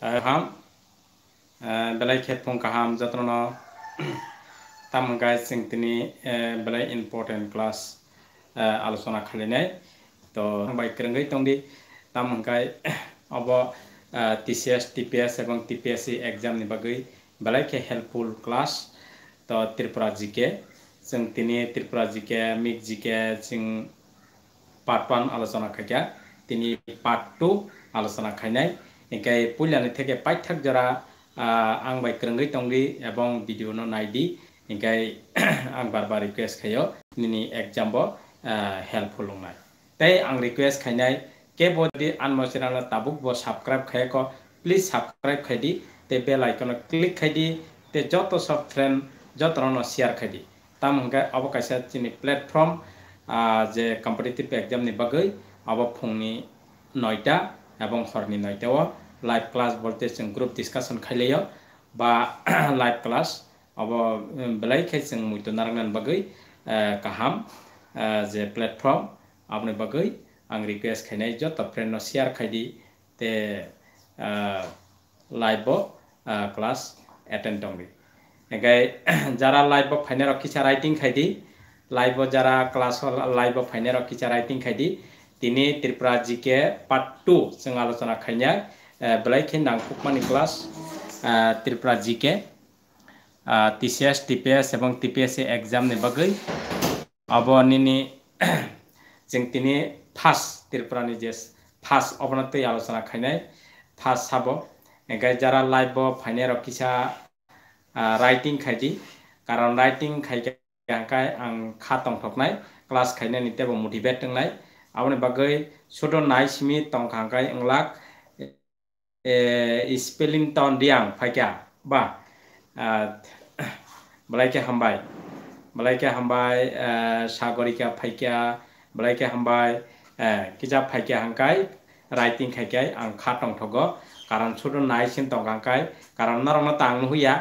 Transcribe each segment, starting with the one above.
ham eh, belai khet pung kaham jatro no tam sing tini eh, belai important class eh, alusona khali nai to bai kreng gai tong di tam gai obo tcs tps ekon tps exam ni bagai belai khe helpful class toh tirpura prajike sing tini tirpura prajike mix jike sing part 1 alusona khakya tini part 2 alusona khai এঙ্কাই পুইলানি থেকে পাইথাক যারা আং by ক্রঙ্গি Tongi এবং video নাইডি এঙ্কাই আং বারবার request খাইও নিনি এক্সাম্ব helpful নাই তাই আং রিকুয়েস্ট খাইনাই কে বদি আনমো চ্যানেল তাবুক ব সাবস্ক্রাইব খাইক প্লিজ সাবস্ক্রাইব খাইডি তে বেল আইকন ক্লিক খাইডি তে যত সব ফ্রেন্ড যত রন শেয়ার খাইডি তাম হঙ্কা আবো চিনি প্ল্যাটফর্ম যে কম্পিটিটিভ এক্সামনি বাকি আবার ফুং নয়টা এবং হরনি নয়টাও live class voltage group discussion kali ya. ba live class abo belai kai seng muito narangan bagai eh, kaham ze eh, platform abne bagai ang request kai nai jota preno siar kai di te eh, live bo class attend dong di ngai live bo fine rok kisa writing kai live bo jara class ho live bo fine rok kisa writing kai di tini tirpra part 2 seng alo sona ब्लैक ही नागपुक मानी class Tripura जी के TCS TPS एवं TPS exam ने बगई अब अनिनी जिन तिनी फास त्रिपुरा ने जेस फास अपन तो आलोचना खाने फास हब एगै जरा लाइव फाइने रखिसा राइटिंग खाइजी कारण राइटिंग खाइ गांकाय आं खातम थपनाय क्लास खाइने नि तेबो मोटिभेट दंनाय आबने बगै सुदो नाइस मि तंग खांकाय अंगलाख এই স্পেলিংটন দিয়াং ফাইকা বা বলাইকে হাম্বাই বলাইকে হাম্বাই সাগরিকা ফাইকা বলাইকে হাম্বাই কিজাব ফাইকা হাঙ্কাই রাইটিং খাইকাই আং খাট অংথগ কারণ ছোট নাই সিন তঙ্কাঙ্কাই কারণ নর অনত আং নুহুইয়া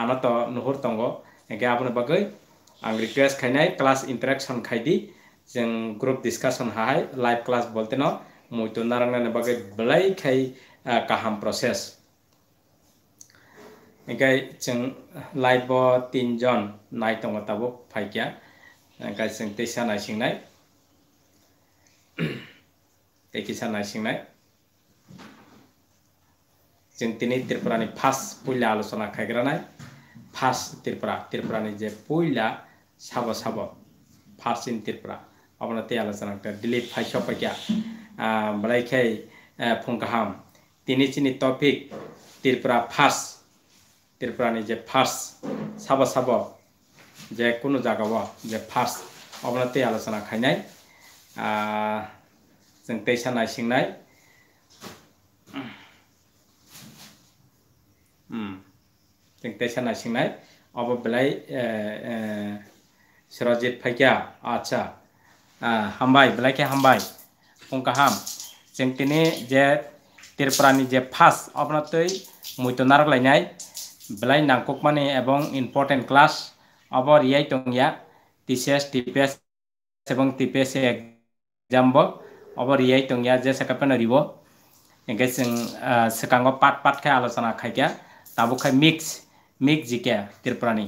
আনত নুহুর তঙ্গ একে আপনি বাকই আং রিকুয়েস্ট খাইনাই ক্লাস ইন্টারেকশন খাইদি যেন গ্রুপ ডিসকাশন হাই লাইভ ক্লাস বলতে ন মুই তো নারঙ্গানে বাকে বলাই খাই गाहाम process enkai chung laibo tin jon nai tong tabo phaikia enkai ceng teisa nai sing nai tekisa nai sing nai ceng tini tripura ni pas first puila alochona khaigra nai pas tripura tripura ni je puila sabo sabo first in tripura abona te alochona ta delete phai sopakia balai khai kaham, तिनिसिनि topic Tripura first त्रिपुरानि जे first सब सब जे कुनु जागाव जे first अब्लाते आलोचना खायनाय जों दै सानाय सिंनाय अब बेलाय सरजित फैकिया आच्छा हामबाय बेलायखे हामबाय फुंखा हाम जों दिनै जे তিরপরামি যে ফার্স্ট অবনতই মৈত নারকলাই নাই বেলাই নাংকুক মানে এবং ইম্পর্টেন্ট ক্লাস অবর ইয়াই টংয়া টিসিএস টিপিএস এবং টিপিএস এক্সাম অবর ইয়াই টংয়া যে সেকাপে নিব এগে সেকাঙ্গ পাট খাই আলোচনা খাইকা তাবো খাই মিক্স মিক্স জিকা তিরপরানি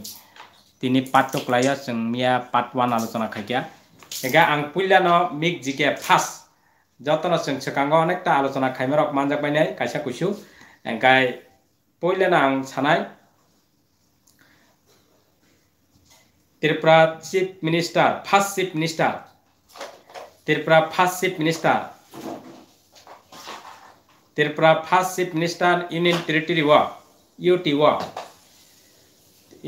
তিনি পাট টুকলাই মিয়া পাট আলোচনা খাইকা এগে আং মিক্স জিকা যতন সিং সেকাঙ্গ অনেকটা আলোচনা খাইমের অকমান জাকবাই নাই কাইসা কুসু এঙ্কাই পইলে না আং সানাই Tripura chief minister first chief minister Tripura first chief minister Tripura first chief minister union territory ওয়া ইউটি ওয়া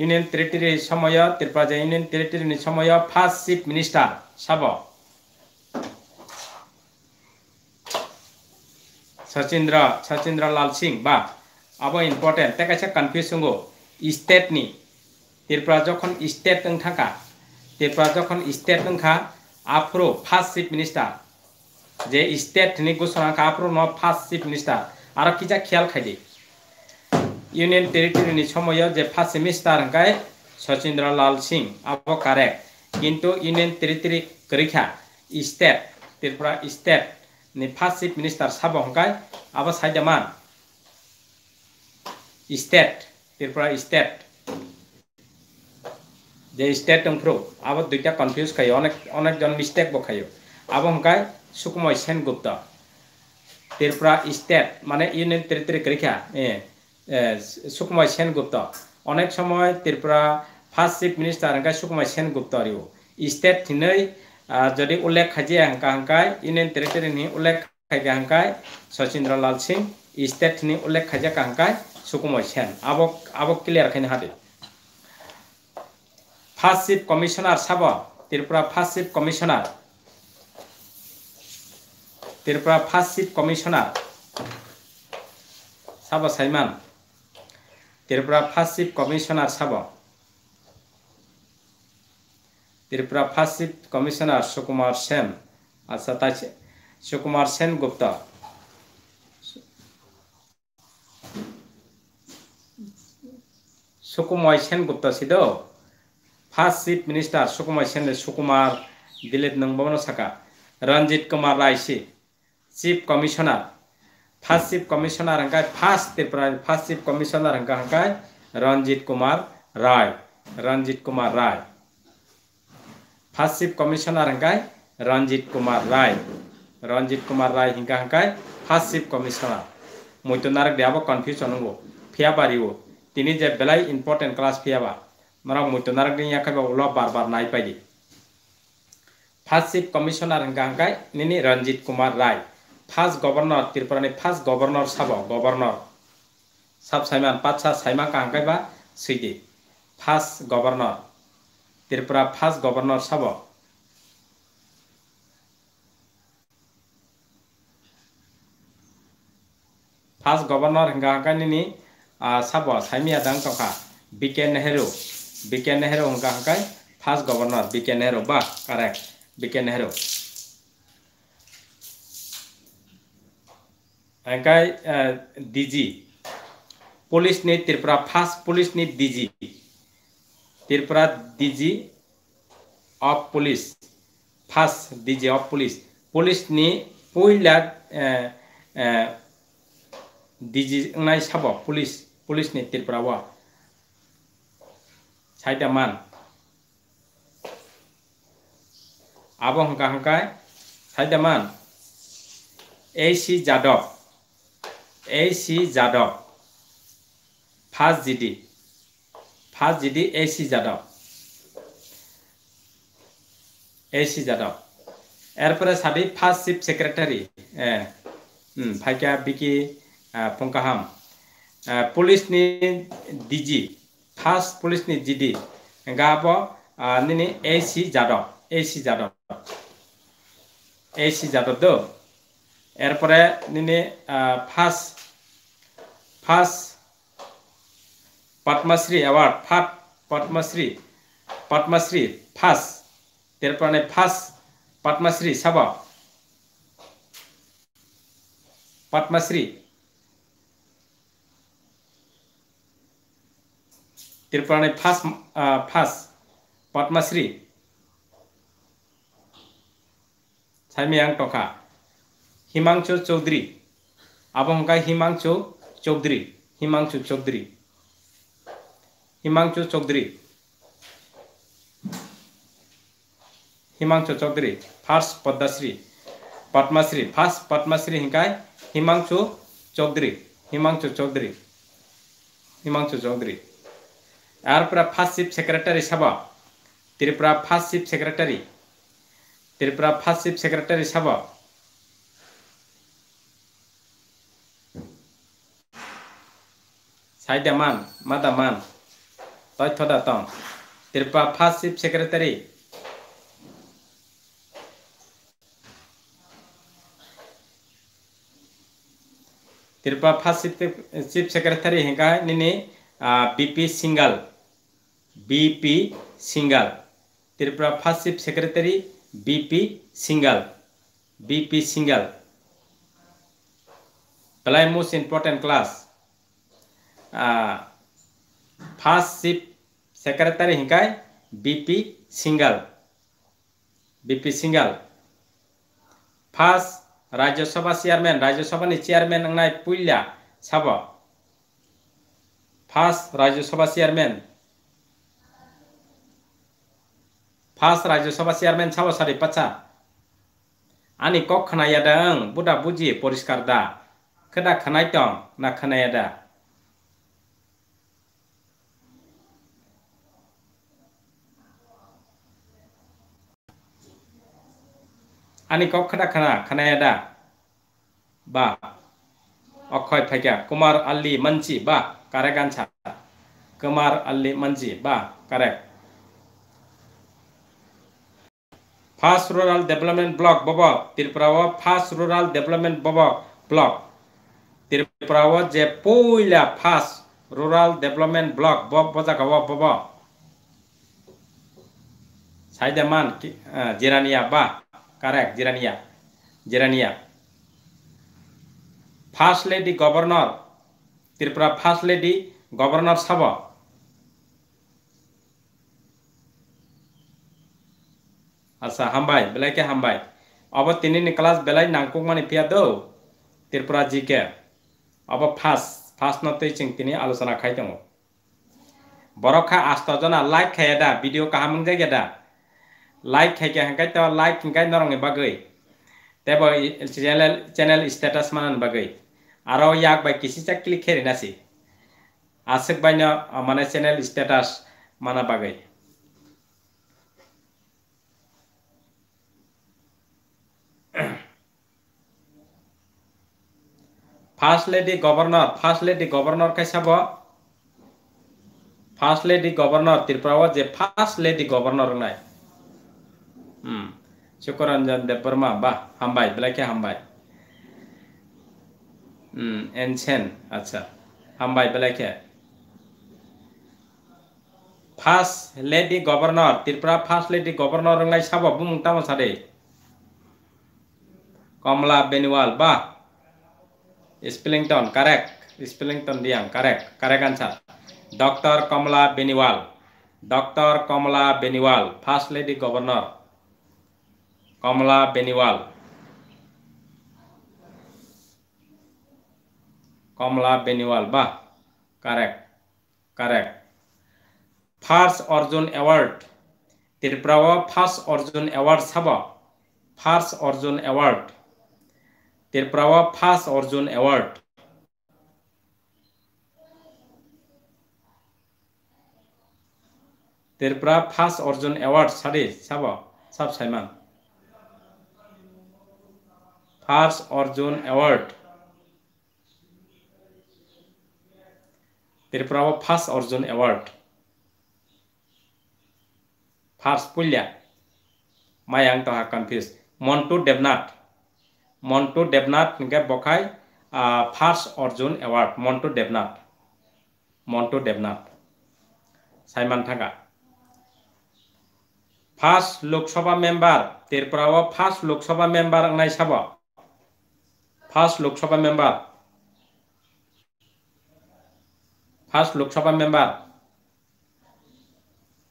ইউনিয়ন টেরিটরি সময় ত্রিপুরা যে ইউনিয়ন টেরিটরি সময় ফার্স্ট চিফ মিনিস্টার সাব સચિન્દ્ર સચિન્દ્રલાલ સિંહ બા આબો ઇમ્પર્ટેન્ટ તે કાછે કનફ્યુઝ ગો સ્ટેટની તિરપરા જખન સ્ટેટ થાકા તિરપરા જખન स्टेट ખા आफ्रो फार्स्ट चिफ मिनिस्टार जे स्टेटनि घोषणाखौ आफ्रो न फार्स्ट चिफ मिनिस्टार आरो किजा खेयाल खायदि इउनियन टेरिटरिनि समयाव जे फार्स्ट मिनिस्टार हंखाय सचिन्द्र लाल सिंह आबो कारेक्ट किन्तु इउनियन टेरिटरि गोरिखा state Tripura state ni first chief minister sabo hongkai aba saida man state tirpura state যে স্টেট টংফ্রু আবার দুইটা কনফিউজ খাই অনেক অনেকজন মিস্টেক বখাইও আবার হংকায় সুকুময় সেনগুপ্ত ত্রিপুরা স্টেট মানে ইউনিয়ন টেরিটরি রেখা সুকুময় সেনগুপ্ত অনেক সময় ত্রিপুরা ফার্স্ট চিফ মিনিস্টার হংকায় সুকুময় সেনগুপ্ত রিও স্টেট থিনই যদি উল্লেখ খাজিয়া হাঙ্কা হাঙ্কায় ইউনিয়ন টেরিটরি নি উল্লেখ খাইগা হাঙ্কায় সচিন্দ্র লাল সিং স্টেট নি উল্লেখ খাজিয়া হাঙ্কায় সুকুময় সেন আব আব ক্লিয়ার খাইনি হাতে ফার্স্ট চিফ কমিশনার সাব Tripura first chief commissioner Tripura first chief commissioner সাব সাইমান ত্রিপুরা ফার্স্ট চিফ কমিশনার সাব Tripura first chief commissioner Sukumar Sen और सताइस सुकुमार सेन गुप्ता सुकुमार सेन गुप्ता सिद first chief minister Sukumar Sen Sukumar Dilip नंबन साका रंजित कुमार रायसी chief commissioner first chief commissioner हंका first Tripura first chief commissioner हंका हंका Ranjit Kumar Roy Ranjit Kumar Roy first chief commissioner হাঙ্কায় রঞ্জিত কুমার রায় রঞ্জিত কুমার রায় হিঙ্কা হাঙ্কায় ফার্স্ট চিফ কমিশনার মৈতনারক দেয়াবো কনফিউশন হবো ফিয়াবারিও তিনি যে বেলাই ইম্পর্টেন্ট ক্লাস ফিয়াবা মারা মৈতনারক নিয়ে উল বার বার নাই পাই ফার্স্ট চিফ কমিশনার হাঙ্কা হাঙ্কায় নিনি রঞ্জিত কুমার রায় ফার্স্ট গভর্নর ত্রিপুরানি ফার্স্ট গভর্নর সাব গভর্নর সাব সাইমান পাঁচা সাইমা বা সুইদি first governor Tripura first governor সব ফার্স্ট গভর্নর হিঙ্গা সাব সাইমি আদাং তখা B K K Nehru B K Nehru হিঙ্গা হাঙ্কাই ফার্স্ট গভর্নর বিকে নেহেরু বা correct B K K Nehru DG police নি ত্রিপুরা ফার্স্ট পুলিশ নি DG Tripura DG of police first DG of police পুলিশनि पहिला दिजिनाय साबा पुलिस पुलिसनि त्रिपुरावा साइदामान आब हंका हंकाय साइदामान ए सि जादव ए सि जादव फार्स्ट जिडि ফার্স্ট যদি A C Yadav A C Yadav এরপরে সাবি ফার্স্ট চিফ সেক্রেটারি ফাইকা বিকি পঙ্কাহাম পুলিশনি ডিজি ফার্স্ট পুলিশনি ডিডি গাব নিনি A C Yadav A C Yadav A C Yadav দো এরপরে নিনি ফার্স্ট ফার্স্ট पद्मश्री अवार्ड फाट पद्मश्री पद्मश्री फास तेरपने फास पद्मश्री सब पद्मश्री त्रिपुराणी फास फास पद्मश्री साइमियांग टोखा हिमांशु चौधरी अब उनका हिमांशु चौधरी हिमांशु चौधरी হিমাংশু চৌধুরী হিমাংশু চৌধুরী ফার্স্ট পদ্মাশ্রী পদ্মাশ্রী ফার্স্ট পদ্মাশ্রী হিঙ্কায় হিমাংশু চৌধুরী হিমাংশু চৌধুরী হিমাংশু চৌধুরী এরপরে ফার্স্ট চিফ সেক্রেটারি সব Tripura first chief secretary Tripura first chief secretary মান মাদা মান Tripura first Pasif Secretary. Dirba Pasif Secretary हैं कहा निने BP Singhal BP Singhal Tripura first chief secretary BP Singhal BP Singhal पलाई most important class first chief sekretari hingkai BP single BP pas Raja Rajya chairman raja Sabha ni chairman angnai pulya sabo. pas Rajya chairman Raja Rajya chairman sabo sari pacha. Ani kok khanaya dang buda buji poriskar da. Kada khana tong na khana da. আনিক অক্ষরাখানা খানায়াডা বা অক্ষয় থাকা কুমার আল্লি মানচি বা কারে গানছা কুমার আল্লি মানচি বা কারে ফার্স্ট রুরাল ডেভেলপমেন্ট ব্লক বব ত্রিপুরাও ফার্স্ট রুরাল ডেভেলপমেন্ট বব ব্লক ত্রিপুরাও যে পইলা ফার্স্ট রুরাল ডেভেলপমেন্ট ব্লক বব বজাকাব বব সাইদামান জিরানিয়া বা correct Gerania Gerania first lady governor Tripura first lady governor Sabha আচ্ছা হামবাই বেলাই কে হামবাই अब তিনি নিকলাস বেলাই নাংকুক মানে পিয়া দৌ ত্রিপুরা জি কে अब ফার্স্ট ফার্স্ট নতেই চিং তিনি আলোচনা খাই দङ বরখা আস্তজনা লাইক খাই দা ভিডিও কাহামং জায়গা দা লাইক থাকে সেনেকৈ তো লাইক সেনেকৈ নৰং বাগৈ তেব চেনেল চেনেল ষ্টেটাছ মানান বাগৈ আৰু ইয়াক বাই কিছিচাক ক্লিক খেৰি নাচি আশেক বাইন মানে চেনেল ষ্টেটাছ মানা বাগৈ first lady governor first lady governor কে চাব ফাৰ্ষ্ট লেডি গভৰ্ণৰ ত্ৰিপুৰাত যে ফাৰ্ষ্ট লেডি গভৰ্ণৰ নাই Hmm. Syukuran janda perma bah hambai belakang hambai. হুম এনছেন আচ্ছা হাম্বাই বেলাকে first lady governor Tripura first lady governor রংলাই সাব বুমতা মশারি কমলা বেনিওয়াল বা স্পেলিংটন কারেক্ট স্পেলিংটন দিয়াং correct correct answer doctor Kamla Beniwal doctor Kamla Beniwal first lady governor Kamla Beniwal Kamla Beniwal বাহ correct correct first Arjuna award Tripura first Arjuna award সাব first Arjuna award Tripura first Arjuna award Tripura first Arjuna award সারি সাব সাব সাইমান ফার্স্ট অর্জন অ্যাওয়ার্ড এরপর আবার ফার্স্ট অর্জন অ্যাওয়ার্ড ফার্স্ট পুল্যা মায়াং তাহা কনফিউজ মন্টু দেবনাথ মন্টু দেবনাথ নিকে বখাই ফার্স্ট অর্জন অ্যাওয়ার্ড মন্টু দেবনাথ মন্টু দেবনাথ সাইমান থাকা ফার্স্ট লোকসভা মেম্বার তেরপরাও ফার্স্ট লোকসভা মেম্বার নাইসাব first Lok Sabha member first Lok Sabha member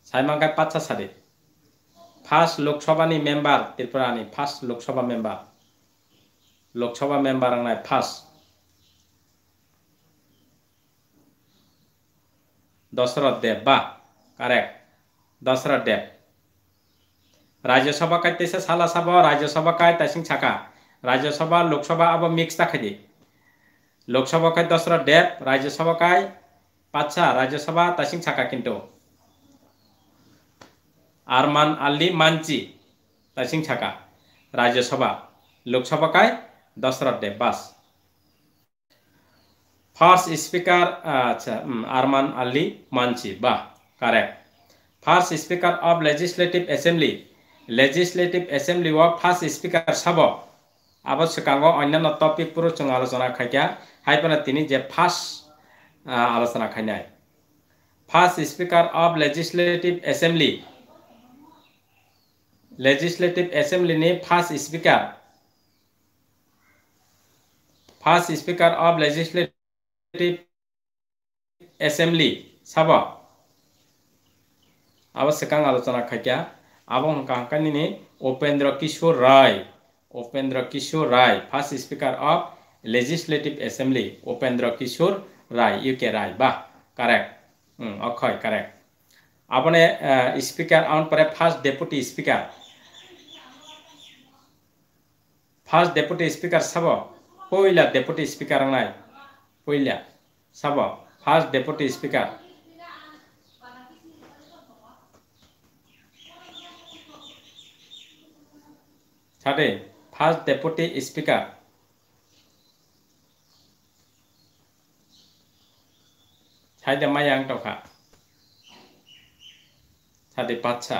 সাইমাঙ্গায় পাঁচা সারে ফার্স্ট লোকসভা নি মেম্বার এরপর আনি first Lok Sabha member Lok Sabha member আনায় ফার্স্ট দশরথ দেব বা কারেক্ট দশরথ দেব রাজ্যসভা काय तसे साला सभा राज्यसभा काय तसिंग छाका राज्यसभा লোকসভা अब মিক্স था खाइए लोकसभा দশরা दस डेप राज्यसभा का पाँच राज्यसभा तासिंग छाका किंतु আল্লি মানচি তাসিং ছাকা রাজ্যসভা লোকসভাকায় দশরা দেব বাস ফার্স্ট স্পিকার আচ্ছা আরমান আল্লি মানচি বাহ correct first speaker of legislative assembly legislative assembly of first speaker সব আবশ্যকাঙ্গ অন্যান্য টপিকপুরু চুং আলোচনা খাইকা হাইপানা তিনি যে ফার্স্ট আলোচনা খাইনাই first speaker of legislative assembly legislative এসেম্বলিনি first speaker first speaker of legislative assembly সাব আবশ্যকাঙ্গ আলোচনা খাইকা আবহাওয়া Upendra Kishore Rai Upendra Kishore Rai, first Speaker of Legislative Assembly, Upendra Kishore Rai, UK Rai. Bah, correct. Mm, okay, correct. अपने speaker on पर first deputy speaker first deputy speaker सब पहिला deputy speaker नाय पहिला सब फर्स्ट डेपुटी स्पीकर ছাড়ে first deputy speaker मैं माइंग पाचा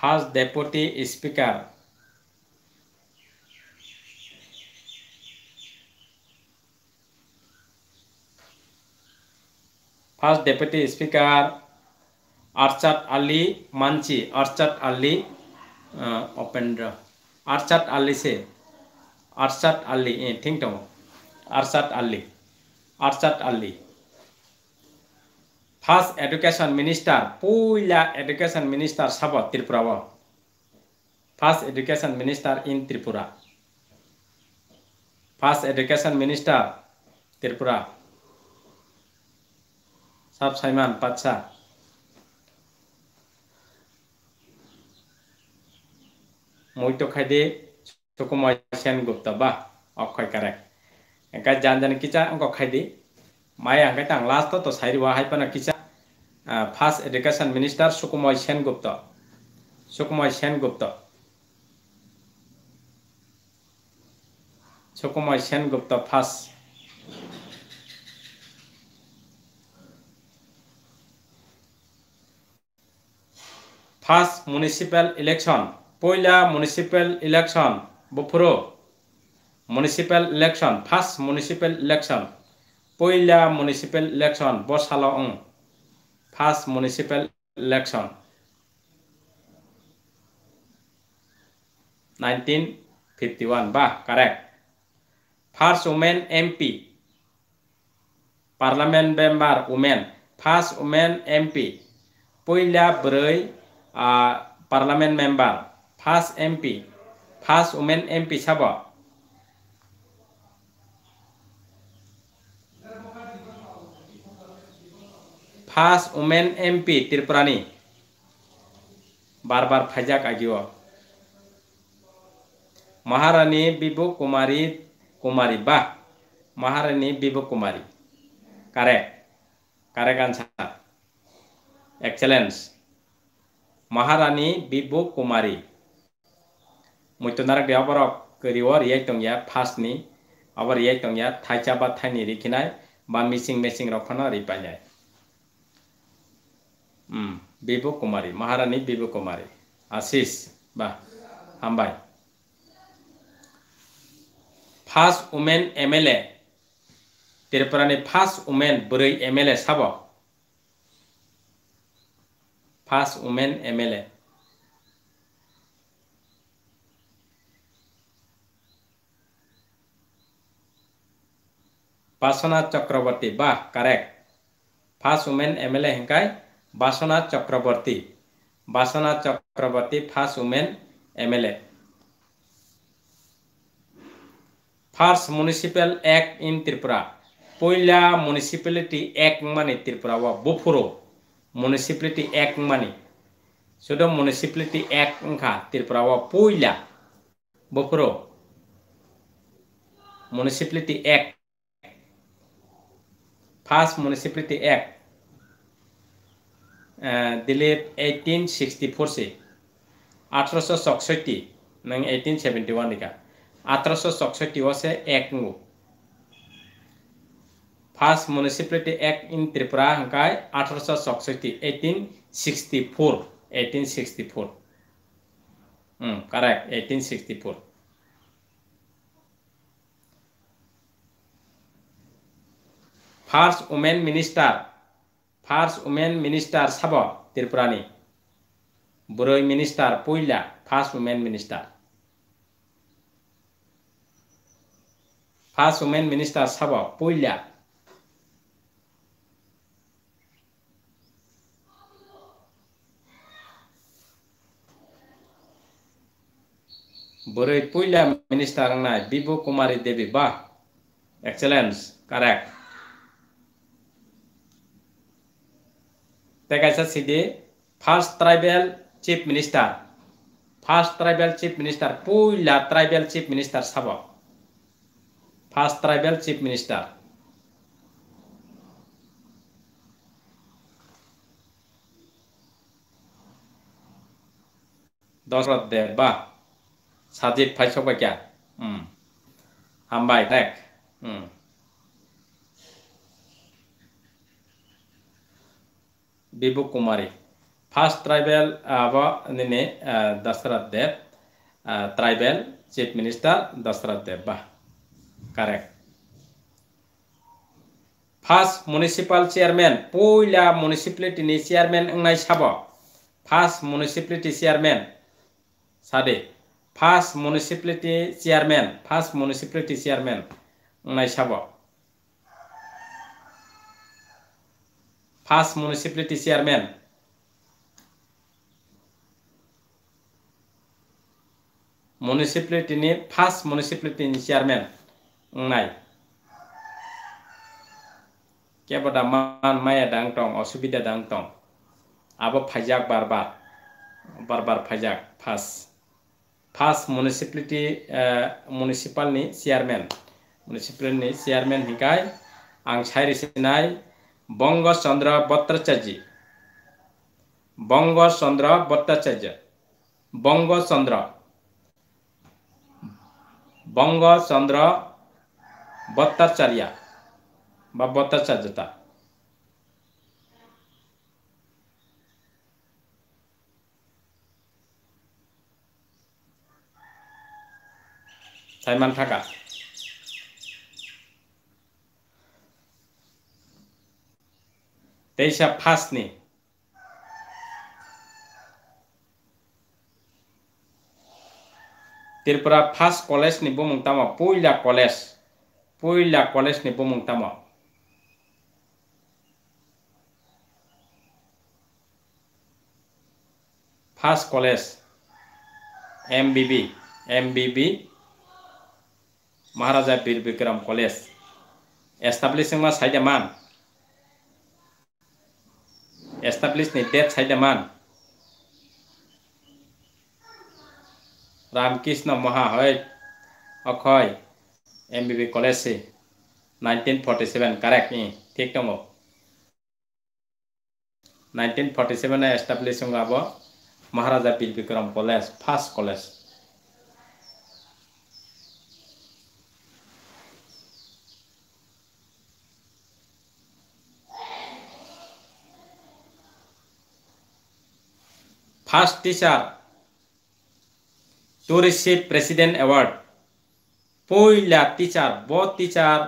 first deputy speaker first deputy speaker अर्चट अली मानसी अर्चट अली ओपेन्द्र uh, आठसाठ आल्ली से आठसाठ आल्ली ठीक दङ आठसाठ आल्ली आठसाठ आल्ली फर्स्ट एडुकेशन मिनिस्टार पहिला एडुकेशन मिनिस्टार साब त्रिपुराव first education minister in Tripura first education minister Tripura साब सैमान पातसा મોટો ખાઈ દે છોકુમાં શેન ગુપ્તા બા અખોય કરે કાંઈ જાન જાને કિચા અંકો ખાઈ દે માય અંકાય તાંગ લાસ્ટ તો સારી વાહાય પણ કિચા first education minister Sukumay Sen Gupta Sukumay Sen Gupta Sukumay Sengupta ফাঁস ফার্স্ট মিউনিসিপ্যাল ইলেকশন পয়লা মিউনিসিপ্যাল ইলেকশন বফুরো municipal election first municipal election পয়লা মিউনিসিপ্যাল ইলেকশন বসাল অং first municipal election nineteen fifty one বাহ correct first women MP parliament member women first women MP পয়লা ব্রৈ parliament member pass MP, pass Umen MP sabo. Pass Umen MP tirprani. Bar bar pajak agiwa. Maharani bibu kumari kumari bah. Maharani bibu kumari. Kare. Kare kan Excellence. Maharani bibu kumari. muito narak dia para keriwa riak tong ya pas ni abar riak tong ya thai cha ba thai ni rikinai ba missing missing rokhana ri panjai hmm Bibo Kumari Maharani Bibo Kumari आशीष बा हामबाय first women M L A त्रिपुरानि first women बोरै M L A साब first women M L A Basnath Chakraborty বাহ correct first women MLA হেঙ্কাই Basnath Chakraborty Basnath Chakraborty first women MLA first municipal এক in Tripura পইলা মিউনিসিপ্যালিটি এক মানে ত্রিপুরা বা বুফুরো মিউনিসিপ্যালিটি এক মানে শুধু মিউনিসিপ্যালিটি এক খা ত্রিপুরা বা পইলা বুফুরো মিউনিসিপ্যালিটি এক first municipality act Dilip eighteen sixty four সে আঠারোশো চকষট্টি নং এইটিন সেভেন্টি ওয়ান রেখা আঠারোশো চকষট্টি ওসে এক নু first municipality act in Tripura হকায় আঠারোশো চকষট্টি eighteen sixty four eighteen sixty four correct eighteen sixty four first women minister first women minister সাব ত্ৰিপুৰানী বরৈ মিনিষ্টাৰ পইলা first women minister first women minister সাব পইলা বরৈ পইলা মিনিষ্টাৰ নাই বিবু কুমাৰী দেৱী বাহ এক্সেলেঞ্চ কাৰেক্ট तेगायचा सिदी first tribal chief minister first tribal chief minister पयला ट्राइबेल चिफ मिनिस्टार साब first tribal chief minister Dasharath Deb বা সাজিদ ফাইসবাইকা হুম হামবাই দেখ হুম ವಿಭುಕುಮಾರಿ ফার্স্ট ট্রাইবেল ನಿನ್ನೆ Dasharath Deb tribal chief minister Dasharath Deb ಬಾ কারেক্ট ফার্স্ট মিউনিসিপাল চেয়ারম্যান পয়লা মিউনিসিপালিটিনি চেয়ারম্যান ওনাই সাব ফার্স্ট মিউনিসিপালিটি চেয়ারম্যান সাদে first municipality chairman first municipality chairman ওনাই সাব ফার্স্ট মিউনিসিপ্যালিটি চেয়ারম্যান মিউনিসিপ্যালিটিनि फार्स्ट मिउनिसिप्यालिटिनि चेयारमेन नाय केबदा मान माया दां दं असुबिदा दां दं आबो फाइजाक बार बार बार बार फाइजाक फार्स्ट फार्स्ट मिउनिसिप्यालिटि मिउनिसिपालनि चेयारमेन मिउनिसिपालनि चेयारमेन हिंगाय आं सायरिसिनाय ବଙ୍ଗଚନ୍ଦ୍ର ଭତ୍ରାଚାର୍ଯ୍ୟ ବଙ୍ଗଚନ୍ଦ୍ର ଭତ୍ରାଚାର୍ଯ୍ୟ ବଙ୍ଗଚନ୍ଦ୍ର ବଙ୍ଗଚନ୍ଦ୍ର ଭତ୍ରାଚାର୍ଯ୍ୟ ବା ଭତ୍ରାଚାର୍ଯ୍ୟତା ସାଇମାନ ଠାକା তেইশা ফাসনি ত্রিপুরা ফার্স্ট কলেজনি বমুংতামা পয়লা কলেজ পয়লা কলেজনি বমুংতামা first college MBB MBB Maharaja Bir Bikram college establishing মা সাইডে মান established ni death Haidaman. Ramkishna Mahahoy Akhoy MBB College 1947 correct ni 1947 established Maharaja Bilbikram College first college first teacher to receive president Award. पैला टीचर वो teacher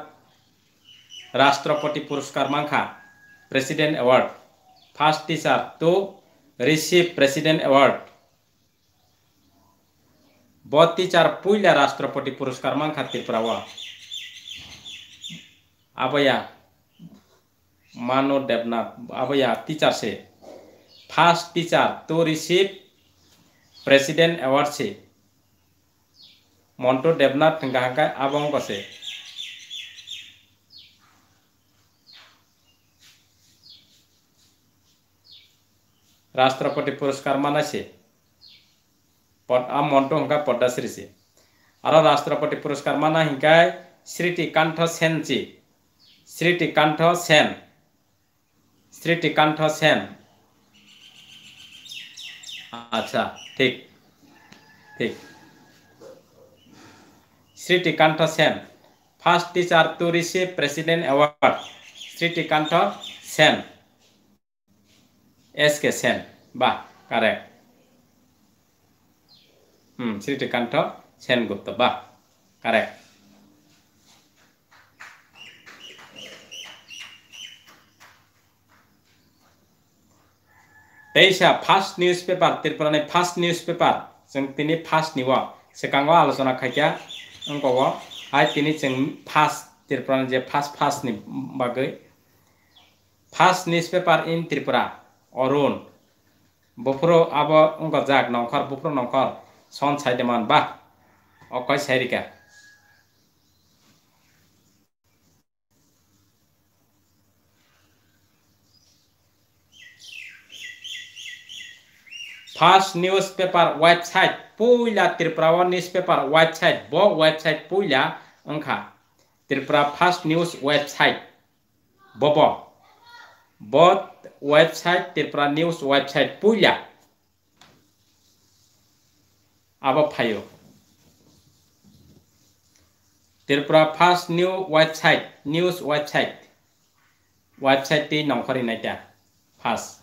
राष्ट्रपति पुरस्कार मांगा president award first teacher to receive president award वो teacher पैला राष्ट्रपति पुरस्कार मांगा त्रिपुरा हुआ अब मानो देवनाथ अब टीचर से first teacher to receive president Awardship. Montu Debnath গাহকায় আবং কছে রাষ্ট্রপতি পুরস্কার মানাইছে মন্টু হিংকা পদ্মাশ্রীছে আর রাষ্ট্রপতি পুরস্কার মানা হিংকায় শ্রীটিকান্ত চি শ্রীটিকান্ত সেন শ্রীটিকান্ত সেন আচ্ছা ঠিক ঠিক Shritikanta Sen first teacher to receive president award Shritikanta Sen S K Sen বাহ কারেক্ট হুম শ্রীটিকান্ত সেনগুপ্ত বাহ কারেক্ট তেইশা ফার্স্ট নিউজ পেপার তিরপুরানি ফার্স্ট নিউজ পেপার जों तिनि फार्स्टनिव सिगाङाव आलोचना खायखिया अंकव आइ तिनि जों फार्स्ट त्रिपुरानि जे फार्स्ट फार्स्टनि बागै पेपार इन त्रिपुरा अरुण बुफ्रो अब अंक जाग नंखर बुफ्रो नंखर सन साइदमान बा अकय फर्स्ट न्यूज पेपर वेबसाइट पहिला त्रिपुरावर न्यूज पेपर वेबसाइट बो वेबसाइट पहिला अंका त्रिपुरा फर्स्ट न्यूज वेबसाइट बब ब वेबसाइट त्रिपुरा न्यूज वेबसाइट पहिला अब फायो Tripura first new website news website website नौकरी नंखरी नाइटा first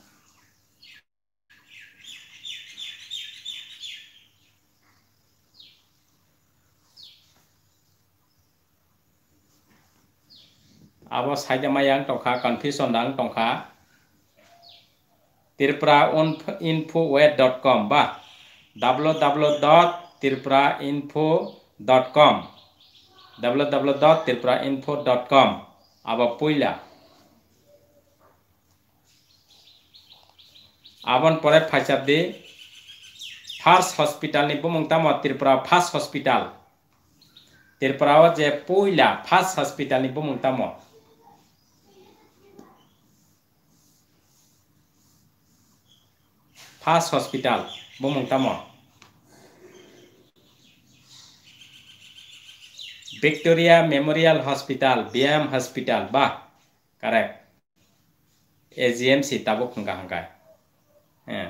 abo saidamaya tongkha confusion dang tongkha tirpura infoweb.com ba www.tirpurainfo.com www.tirpurainfo.com abo puila abon pore phaisabdi first hospital নি বুমংতাম ত্রিপুরা ফার্স্ট হসপিটাল ত্রিপুরা যে পইলা ফার্স্ট হসপিটাল নি বুমংতাম फास्ट हॉस्पिटल बुमुंग तमो मेमोरियल हस्पिटल बीएम हस्पिटल बा करेक्ट एजीएमसी तबो खुंगा हंगा है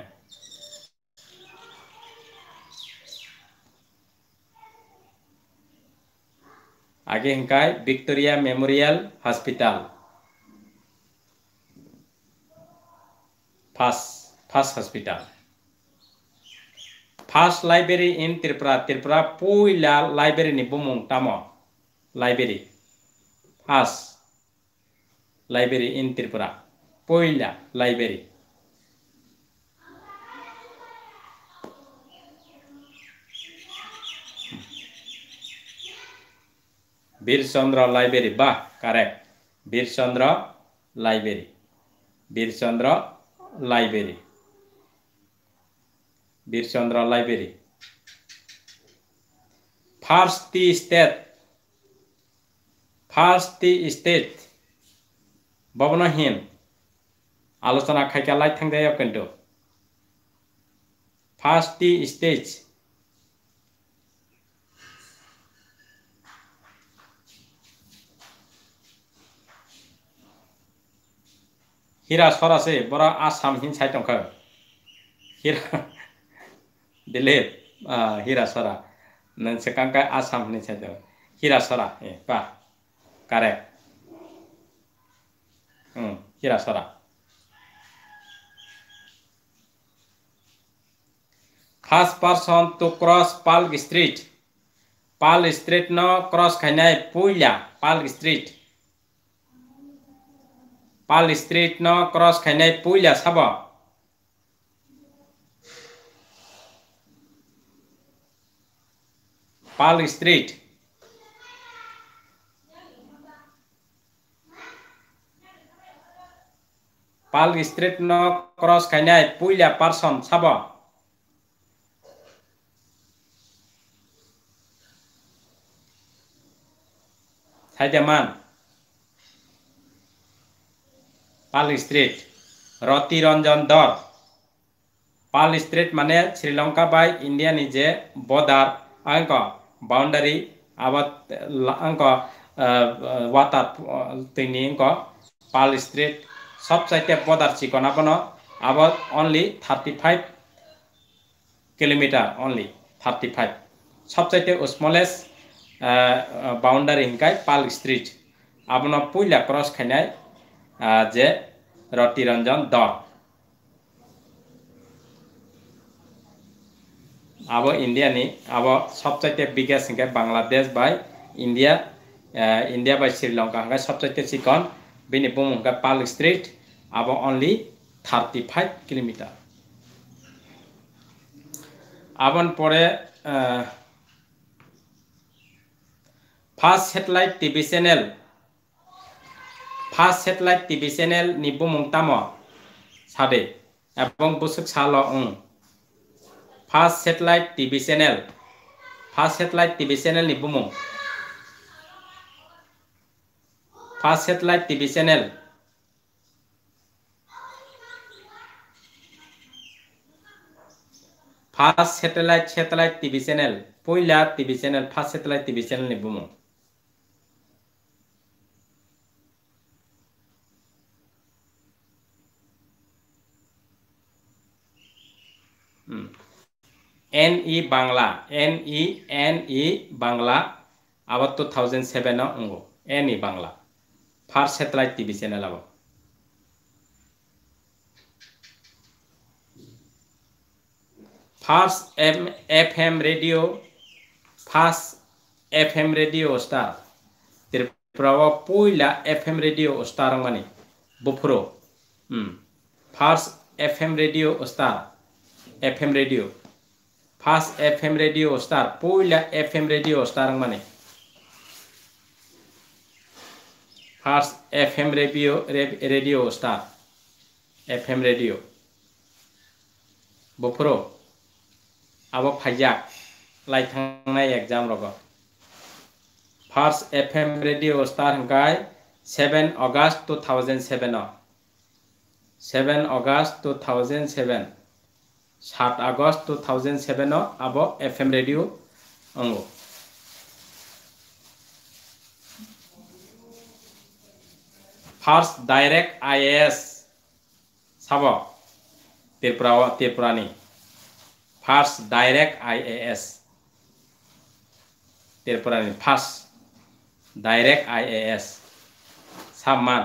आगे हिंकाय Victoria memorial hospital first first hospital. First library in Tripura, Tripura, Puila library ni Bumung Tamo, library. First library in Tripura, Puila library. Bir library, bah, correct. Bir library. Bir library. Birchandra Library. First state. First state. Babana him. আলোচনা খাইকে লাই থাকতে কিন্তু first stage হিরা সরাসে বড় আসাম হিন সাইটং হিরা दिलीप हीरा सरा नंसेकांग आसाम ने चाहते हो हीरा सरा ये पा करे हम्म हीरा सरा खास पर्सन तो cross Paul Street Paul Street नो क्रॉस कहना है पुल्या पाल स्ट्रीट पाल स्ट्रीट नो क्रॉस कहना है पुल्या सबा Paul Street. Paul Street no cross kanyai puya person sabo. Hajaman. Paul Street Roti Ranjan Dor. Paling straight mane Sri Lanka by India nije bodar angko. boundary abat angko wata tini angko Paul Street চাইতে পদার চিকনাপন আবার only thirty five kilometre only thirty five চাইতে smallest boundary হিংকাই Paul Street আপনার পইলা cross খাইনাই যে রতিরঞ্জন দর আবার নি আবার সবচাইতে বিগেস্ট হিংকে Bangladesh by India India by Sri Lanka হিংকে সবচাইতে চিকন বিনি বুম হিংকে পাল স্ট্রিট আবার অনলি থার্টি ফাইভ কিলোমিটার আবার পরে first satellite TV channel first satellite TV channel নিবু মুংতাম সাদে এবং বুসুক সাল উং first satellite TV channel first satellite TV চ্যানেলनि बुमुं first satellite TV channel first satellite satellite TV channel পয়লা TV channel first satellite TV চ্যানেলनि बुमुं N E Bangla N E N E Bangla আবার টু থাউজেন্ড সেভেন অঙ্গ N E e Bangla first satellite TV channel আবার first M F M radio first F M radio star Tripura পইলা F M radio star মানে বুফরো first F M radio star F M radio first F M radio star पहिला F M radio star माने first F M radio radio star F M radio बफ्रो आब फाइजा लाइथांनाय exam रग first F M radio star हंगाय 7 August 2007 7 August 2007 সাত August two thousand seven আব F M radio অঙ্গ ফার্স্ট ডাইরেক্ট আই এস সাব ত্রিপুরা ত্রিপুরানি ফার্স্ট ডাইরেক্ট আই এস ত্রিপুরানি ফার্স্ট ডাইরেক্ট আই এস সাবমান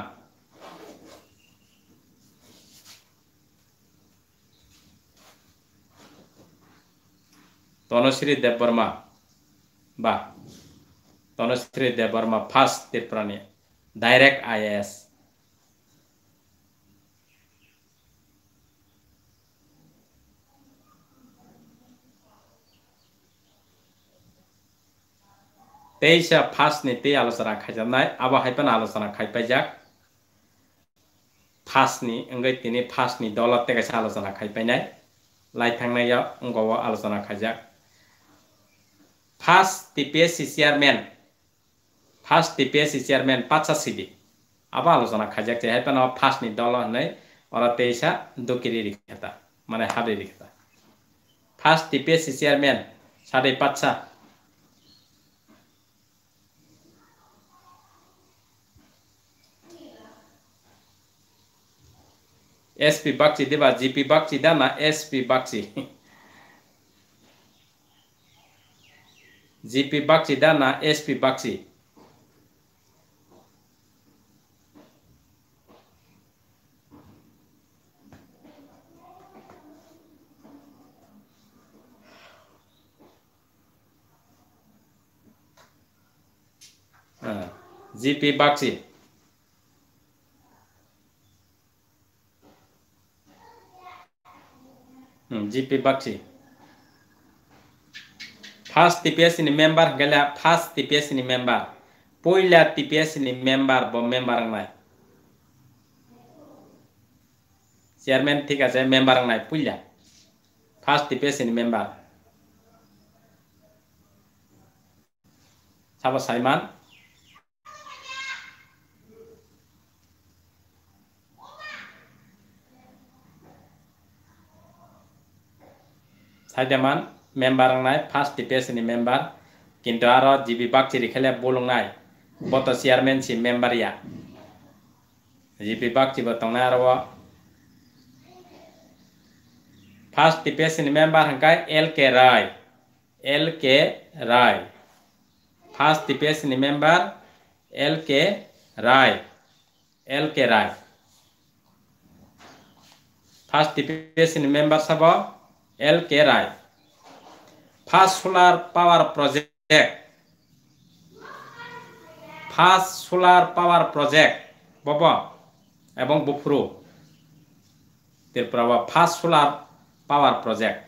তনশ্রী দেববর্মা বা তনশ্রী দেববর্মা ফার্স্ট ত্রিপুরানি ডাইরেক্ট আইএএস তেইশা ফার্স্টনি তে আলোচনা খাইজাবনাই আবা হাইপান আলোচনা খাইপাইজাক ফার্স্টনি ওই তিনি ফার্স্টনি দলত থেকে আলোচনা খাইপাইনাই লাইথাংনাইয়া অঙ্গও আলোচনা খাইজাক first TPSC chairman first TPSC chairman পাঁচা সিডি আবার আলোচনা খাজাক হ্যাঁ ফার্স্ট নি দল হই ওরা তেইশা দকিরি রিখেতা মানে হাবি রিখেতা ফার্স্ট টিপিএসসি চেয়ারম্যান সাড়ে পাঁচা এসপি বাগচি দেবা জিপি বাগচি দানা SP Bagchi GP Bakshi dana SP Bakshi. À, GP Bakshi. Ừ, GP Bakshi. First TPS ini member gala first TPS ini member. Poila TPS ini member bo member ngai. Chairman tiga আছে member ngai poila. First TPS ini member. Sabo Saiman. man? Member নাই first ডিপিএসনি member কিন্তু আর যি বিভাগসির খেলে বলুন নাই বত চেয়ারম্যানসি মেম্বার ইয়া যি বিভাগসি বতং আর ফার্স্ট ডিপিএসনি মেম্বার হাই L K Roy L K Roy first ডিপিএসনি member L K Roy L K Roy first ডিপিএসনি মেম্বাৰ চাব L K Roy first solar power project first solar power project বব এবং বুফরু ত্রিপুরা বা ফার্স্ট সোলার পাওয়ার প্রজেক্ট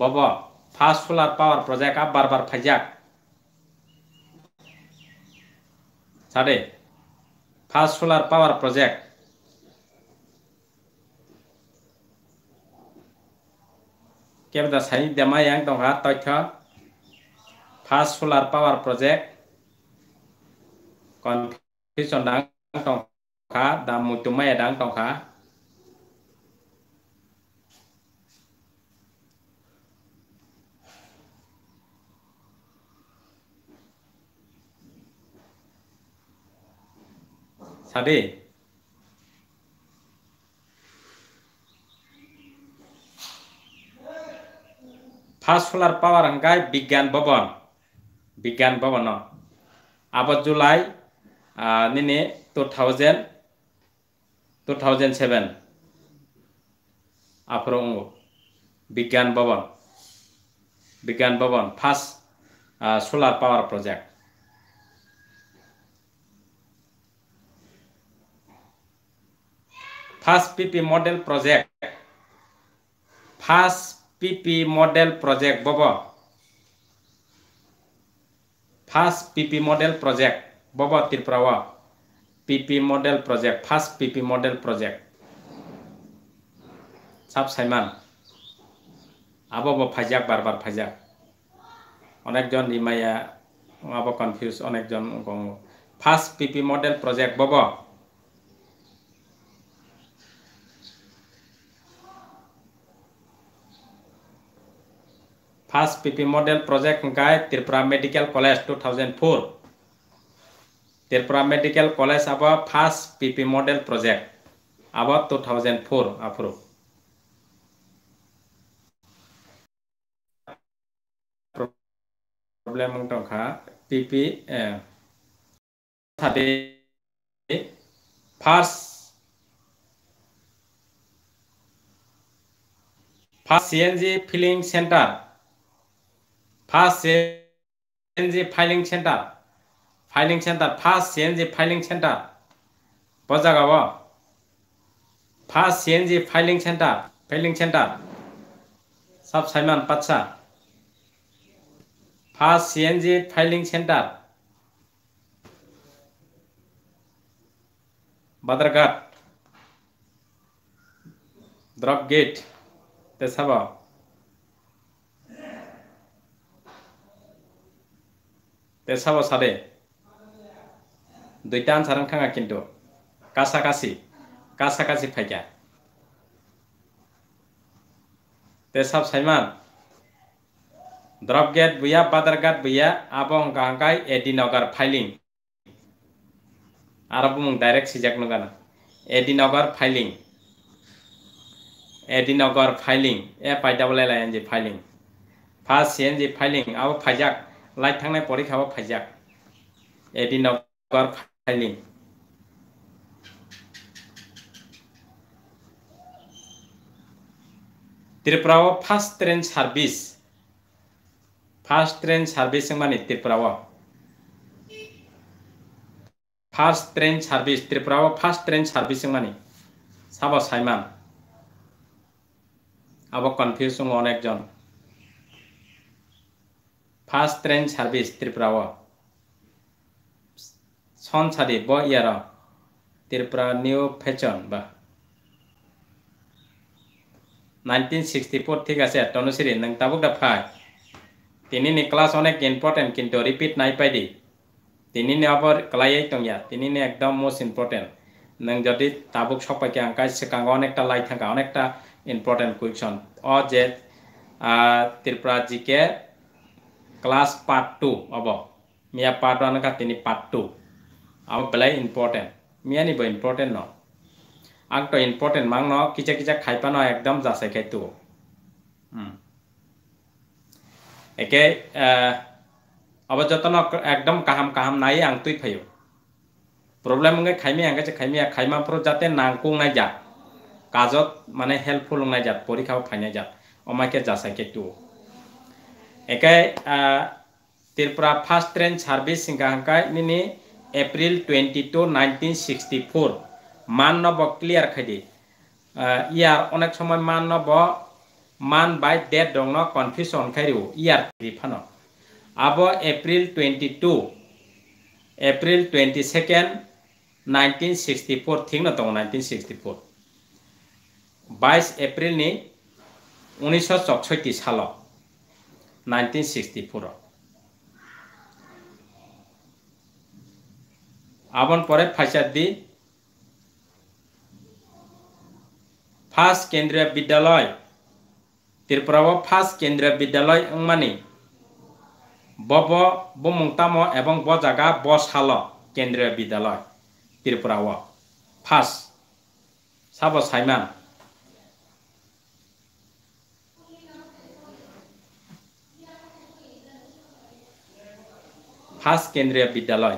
বব ফার্স্ট সোলার পাওয়ার প্রজেক্ট আপ বারবার ফাইজাক সাড়ে first solar power project kebda sai demayang tongha toitha first solar power project confusion dang tongha damutumaya dang tongha Sadi. First floor power আঙ্গায় বিজ্ঞান ভবন বিজ্ঞান ভবন আবার July নিনে two thousand two thousand seven আফরং Bigyan Bhavan Bigyan Bhavan first solar power project first PP model project first PP model project বব first PP model project বব Tripura PP model project first PP model project সাব সাইমান আবব ফাইজাক বারবার ফাইজাক অনেকজন ইমাইয়া আব কনফিউজ অনেকজন ফার্স্ট পিপি মডেল প্রজেক্ট বব first PP model project guide Tripura Medical College 2004. Tripura Medical College about first PP model project about 2004 approved. Problem Tonka PP uh, first first CNG filling center Past CNG Filing Center. Filing Center. Past CNG Filing Center. बजागावा Past CNG Filing Center. Filing Center. सब साइमन पच्चा first CNG filling centre Badarghat द्रप gate तेसाबाव তে সাবা সারে দুইটা আনসারান খাঙা কিন্তু কাছাকাছি কাছাকাছি ফাইকা তে সাব সাইমান দ্রবগেট বুয়া বাদারঘাট বুয়া আবহ গাহাঙ্গাই এডি নগর ফাইলিং আর বুমুং ডাইরেক্ট সিজাক নগানা AD Nagar filling AD Nagar filling এ পাই double L I N G filling first C N G filling আবো ফাইজাক लाइट परीक्षा फाइजाक एदिन फाइलिंग त्रिपुराव first train service first train service मानी त्रिपुराव फास्ट ट्रेन सार्विस त्रिपुराव फास्ट ट्रेन सार्विस मानी साबा साइमान अब कन्फ्यूज अनेक जन ফার্স্ট ট্রেন সার্ভিস ত্রিপুরাও সনসারি ব ইয়ার ত্রিপুরা নিউ ফ্যাশন বা নাইনটিন সিক্সটি ফোর ঠিক আছে তনুশ্রী নং ফাই তিনি নি ক্লাস অনেক ইম্পর্টেন্ট কিন্তু রিপিট নাই পাইদি তিনি নি আবার ক্লাইয়াই টংয়া তিনি একদম মোস্ট ইম্পর্টেন্ট নং যদি তাবুক সবাইকে আঙ্কাই সেকাঙ্গ অনেকটা লাই থাকা অনেকটা ইম্পর্টেন্ট কুইকশন অ যে ত্রিপুরা কে class part 2 abo mia part 1 ka tini part 2 abo belai important mia ni bo important no ang to important mang no kicha kicha khai pa no ekdam jase khai tu হুম একে अब जतन एकदम काहम काहम नाई आंगतुई फयो problem हंगे खाइमे आंगे जे खाइमे खाइमा पर जाते नांगकुंग नाय जा काजत माने हेल्पफुल नाय जा परीक्षा फाइनाय जा अमाके जासा के तू ekai Tripura fast train service singahangkai nini April 22 1964 মান নব ক্লিয়ার খাইদি ইয়ার অনেক সময় মান নব মান বাই ডেট দং কনফিউশন খাইরিও ইয়ার ফানো আব এপ্রিল 22 এপ্রিল 22 1964 ঠিক না তো 1964 22 এপ্রিল নি 1964 সালত 1964 আবন পরে ফাইসাদ্দি ফার্স্ট কেন্দ্রীয় বিদ্যালয় ত্রিপুরাব ফার্স্ট কেন্দ্রীয় বিদ্যালয় অংমানি বব বমংতাম এবং ব জায়গা বসাল কেন্দ্রীয় বিদ্যালয় ত্রিপুরাও ফার্স্ট সাব সাইমান ফার্स्ट केन्द्रीय विद्यालय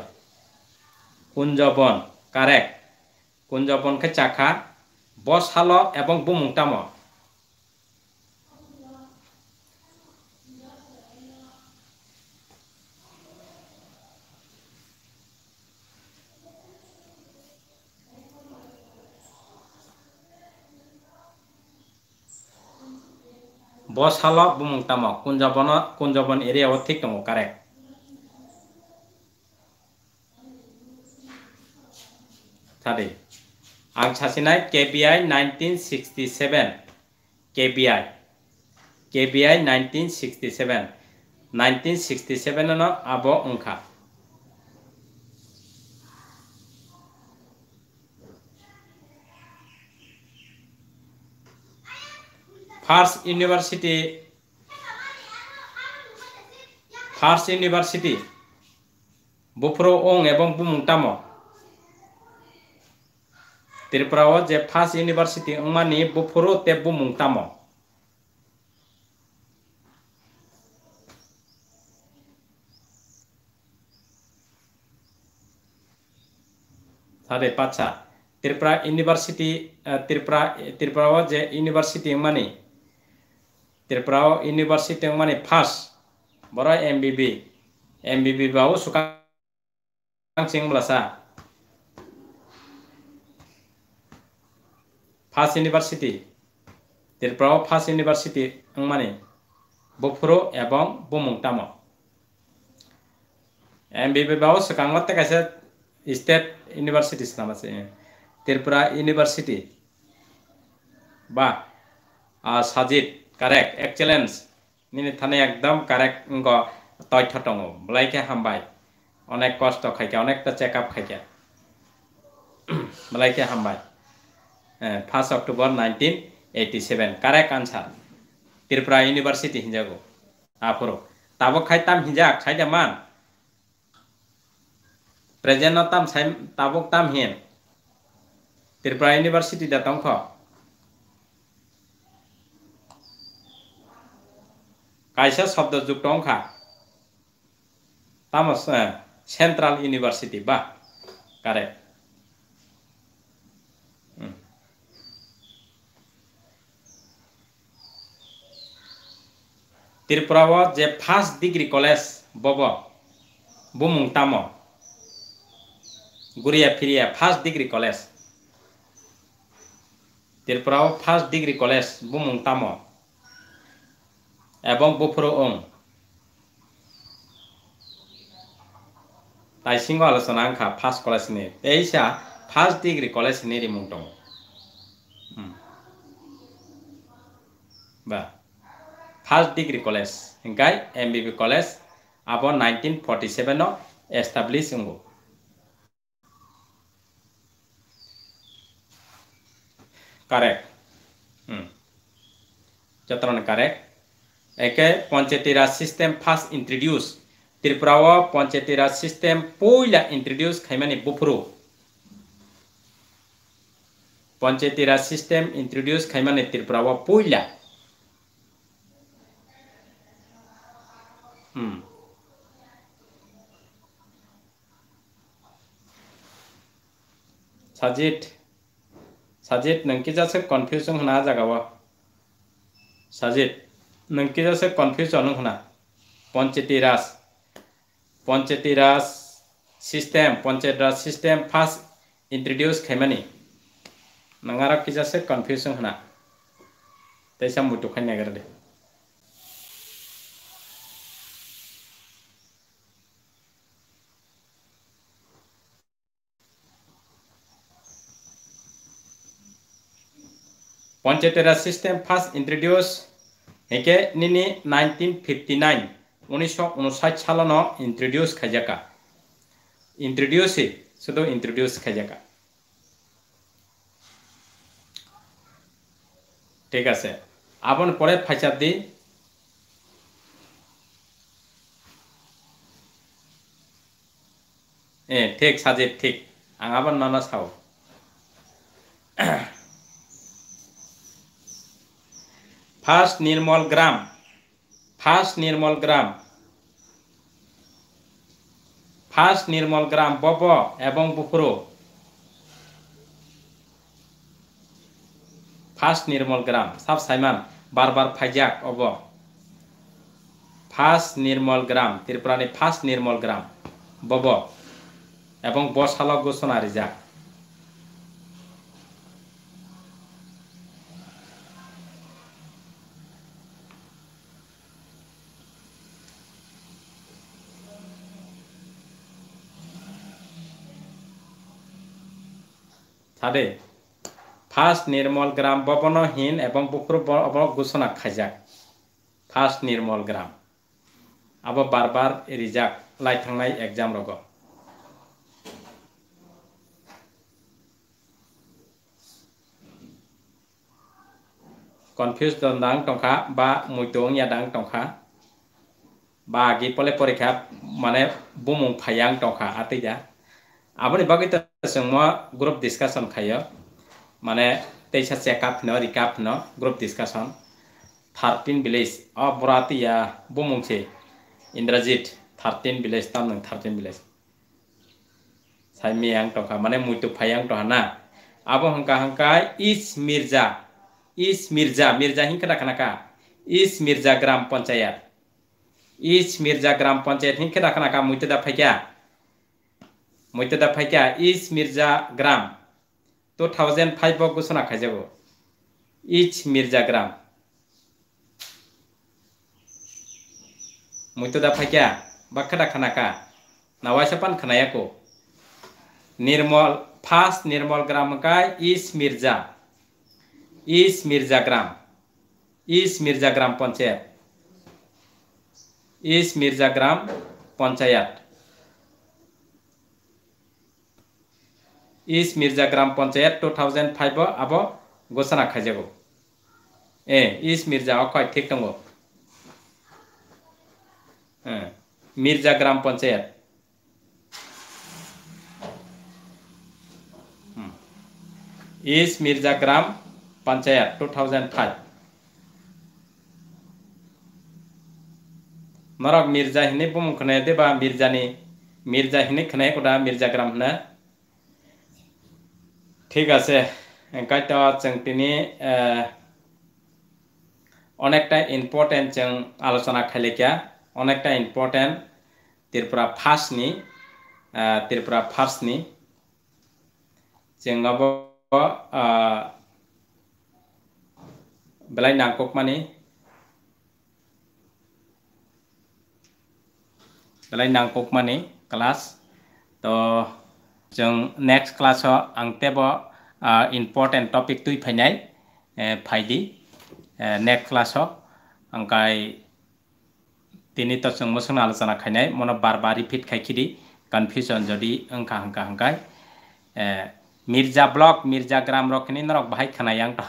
কুঞ্জবন কারেক্ট কুঞ্জবনকে চাখা বসাল এবং বুমুংটাম বসাল বুমুংটাম কুঞ্জবন কুঞ্জবন এরিয়াও ঠিক দো correct study. Ang Chasinai KBI 1967. KBI. KBI 1967. 1967 ano abo angka. First university. First university. Bupro ong ebong bumungtamo. Tripura je pas University bu puru te bumung tamo. Tade pacha. Tripura University eh, Tripura Tripura je University emani. Tripura University emani pas. Bora MBB. MBB bau suka sing belasa. First university এরপর first university মানে বফুরো এবং বুমুংটাম এম বিবাহ বি কাছে state university নাম আছে ত্রিপুরা ইউনিভার্সিটি বা সাজিদ কারেক্ট এক্সেলেন্স নিনি থানে একদম কারেক্ট তথ্য টং বলাইকে হামবাই অনেক কষ্ট খাইকা অনেকটা চেক আপ খাইকা বলাইকে হামবাই first October nineteen eighty seven correct answer Tripura university हिन्जागौ आफोरो ताबो खाय ताम हिन्जाक साइदा मान प्रेजेन्ट ताम साइ ताबक ताम हिन त्रिपुरा इउनिभार्सिटी दा तंख कायसा शब्द जुग अंखा ताम सेंट्रल इउनिभार्सिटी बा correct tirpurawa je first degree college bobo bumung tamo guria firia first degree college tirpurawa first degree college bumung tamo ebong bufro om তাই সিংহ আলোচনা আংখা ফার্স্ট কলেজনি এইসা ফার্স্ট ডিগ্রি কলেজনি রিমুং দङ বা ફર્સ્ટ ડિગ્રી કોલેજ હિંકાઈ એમબીબી કોલેજ આપો નાઇન્ટીન ફોર્ટી સેવેન એસ્ટાબ્લિશ ઉંગો correct hmm. Chatran correct Eke Panchayati Raj system first introduced Tripura Panchayati Raj system poila introduce khaimani bufru Panchayati Raj system introduce khaimani Tripura poila साजिद साजिद नंकी से confusion होना जगह साजिद नंकी से कन्फ्यूजन होना Panchayati Raj Panchayati Raj system Panchayat Raj system first introduce खेमानी नंगारा किजासे कन्फ्यूजन होना तैसा मुटुखाई नागर दे Panchayat Raj system first introduce হেঁকে নিনি নাইনটিন ফিফটি নাইন উনিশশো উনষাট সালন ইন্ট্রোডিউস খাইজাকা ইন্ট্রোডিউসই শুধু ইন্ট্রোডিউস খাইজাকা ঠিক আছে আপন পরে ফাইসাব দি এ ঠিক সাজে ঠিক আবার নানা সাও first Nirmal Gram first Nirmal Gram first Nirmal Gram বব এবং বুফরো ফার্স্ট নির্মল গ্রাম সাব সাইমান বারবার ফাইজাক অব ফার্স্ট নির্মল গ্রাম ত্রিপুরানি ফার্স্ট নির্মল গ্রাম বব এবং বসালক ঘোষণা রিজাক সাড়ে ফার্স্ট নির্মল গ্রাম বপনহীন এবং পুকুর ঘোষণা খাইজাক ফার্স্ট নির্মল গ্রাম আবো বারবার রিজাক লাইথাংনাই এক্সাম রগ কনফিউজ দন্দাং টংখা বা মৈতং ইয়াদাং টংখা বা আগে পলে পরীক্ষা মানে বুমুং ফাইয়াং টংখা আতেজা aboni bagita sengwa group discussion khayo mane teisa checkup no recap no group discussion 13 village of buratia bumungse indrajit 13 village tam nang 13 village साइमी आं टखा माने मुतु फायं टहाना आबो हंका हंका इस मिर्जा इस मिर्जा मिर्जा हिंक रखनाका इस मिर्जा ग्राम पंचायत इस मिर्जा ग्राम पंचायत हिंक रखनाका मुतु दा फैया मैदा फैक्या इस मिर्जा ग्राम टू थाउजेंड फाइव गुसना खाज इच मिर्जा ग्राम मैदा फैक्या खाना खानाका नवा सपान खाना को निर्मल फास्ट निर्मल ग्राम का इस मिर्जा इस मिर्जा ग्राम इस मिर्जा ग्राम पंचायत इस मिर्जा ग्राम पंचायत इस मिर्जा ग्राम पंचायत टू थाउजेंड फाइव अब घोषणा खाज ए इस मिर्जा अखय ठीक दंग मिर्जा ग्राम पंचायत इस मिर्जा ग्राम पंचायत टू थाउजेंड फाइव मरब मिर्जा हिने बुम देवा मिर्जा ने मिर्जा हिने खनायखौ दा मिर्जा ग्राम होना ঠিক আছে কাইটা जों दिनै অনেকটা ইম্পর্টেন্ট जों আলোচনা খাইলেকা অনেকটা ইম্পর্টেন্ট ত্রিপুরা ফার্স্টনি ত্রিপুরা ফার্স্টনি जों अब बेलाय नांगौमानि बेलाय नांगौमानि क्लास तो जों नेक्स्ट क्लास आंतेब इम्पर्टेन्ट टपिक तु फैनाय फायदि नेक्स्ट क्लास आंकाय तिनि त जों मोसं आलोचना खायनाय मन बार बार रिपिट खायखिदि कनफ्युजन जदि अंका हांका हांकाय मिर्जा ब्लक मिर्जा ग्राम रखनि नरक बाहाय खानाय आं दा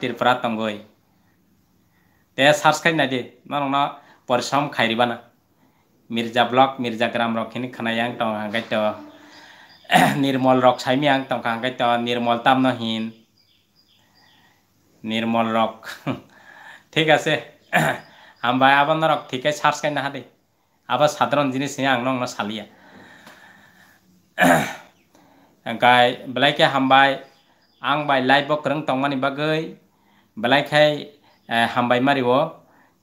तिरपुरा तंगय ते सार्च खायना दे नरना परिश्रम खायरिबाना मिर्जा ब्लक मिर्जा ग्राम रखनि खानाय आं दा हांकाय নির্মল রক সাইমিয়াং তমকাঙ্কাই ত নির্মল তামনহীন নির্মল রক ঠিক আছে আমি আবার রক ঠিকই সার্চ কাই না হাদে আবার সাধারণ জিনিস নিয়ে আং নং সালিয়া গাই বেলাইকে হামবাই আং বাই লাই বক্রং তংমানি বাগৈ বেলাইখাই হামবাই মারিও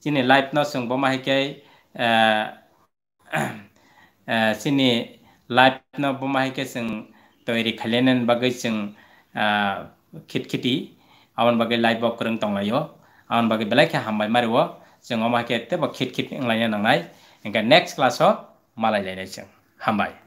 চিনি লাইফ ন সঙ্গব মাহিকে চিনি life no bumahi keseng toiri kalenen bagai seng kit kiti awan bagai life bok tong layo, awan bagai belai hamba hambai mari wo seng omahi ke te bok kit kit engka next class wo malai lai hamba.